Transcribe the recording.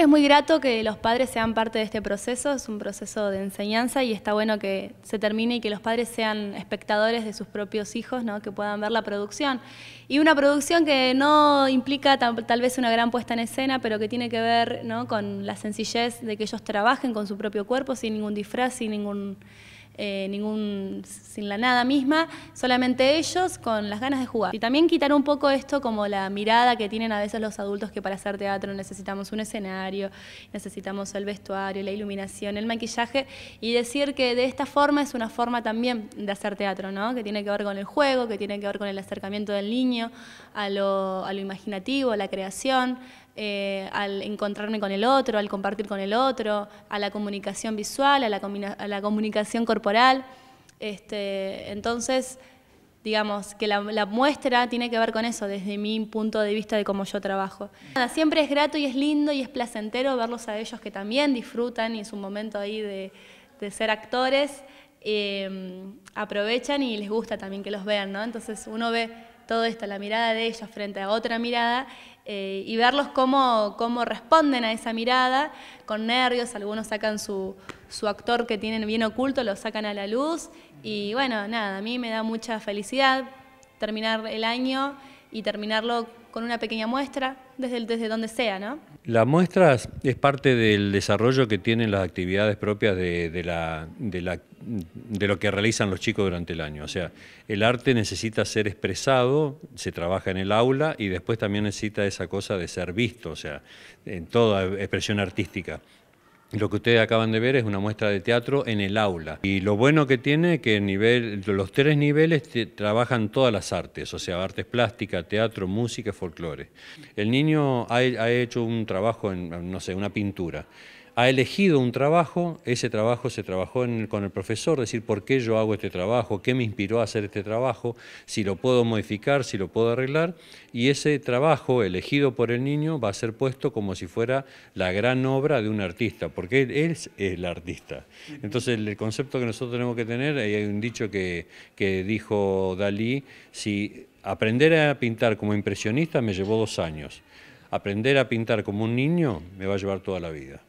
Es muy grato que los padres sean parte de este proceso, es un proceso de enseñanza y está bueno que se termine y que los padres sean espectadores de sus propios hijos, ¿no? que puedan ver la producción. Y una producción que no implica tal, vez una gran puesta en escena, pero que tiene que ver ¿no? con la sencillez de que ellos trabajen con su propio cuerpo, sin ningún disfraz, sin ningún eh, ningún, sin la nada misma, solamente ellos con las ganas de jugar. Y también quitar un poco esto como la mirada que tienen a veces los adultos que para hacer teatro necesitamos un escenario, necesitamos el vestuario, la iluminación, el maquillaje, y decir que de esta forma es una forma también de hacer teatro, ¿no? que tiene que ver con el juego, que tiene que ver con el acercamiento del niño a lo, a lo imaginativo, a la creación, eh, al encontrarme con el otro, al compartir con el otro, a la comunicación visual, a la, comunicación corporal. Este, entonces, digamos, que la, muestra tiene que ver con eso, desde mi punto de vista de cómo yo trabajo. siempre es grato y es lindo y es placentero verlos a ellos que también disfrutan y es un momento ahí de, ser actores, eh, aprovechan y les gusta también que los vean, ¿no? Entonces uno ve todo esto, la mirada de ellos frente a otra mirada, eh, y verlos cómo, cómo, responden a esa mirada, con nervios, algunos sacan su, su, actor que tienen bien oculto, lo sacan a la luz, y bueno, nada, a mí me da mucha felicidad terminar el año y terminarlo con una pequeña muestra, desde, desde donde sea, ¿no? La muestra es parte del desarrollo que tienen las actividades propias de, de, lo que realizan los chicos durante el año. O sea, el arte necesita ser expresado, se trabaja en el aula y después también necesita esa cosa de ser visto, o sea, en toda expresión artística. Lo que ustedes acaban de ver es una muestra de teatro en el aula. Y lo bueno que tiene es que nivel, los tres niveles trabajan todas las artes, o sea, artes plásticas, teatro, música, folclore. El niño ha, ha hecho un trabajo en, no sé, una pintura ha elegido un trabajo, ese trabajo se trabajó con el profesor, decir por qué yo hago este trabajo, qué me inspiró a hacer este trabajo, si lo puedo modificar, si lo puedo arreglar, y ese trabajo elegido por el niño va a ser puesto como si fuera la gran obra de un artista, porque él es el artista. Entonces el concepto que nosotros tenemos que tener, hay un dicho que, que dijo Dalí, si aprender a pintar como impresionista me llevó dos años, aprender a pintar como un niño me va a llevar toda la vida.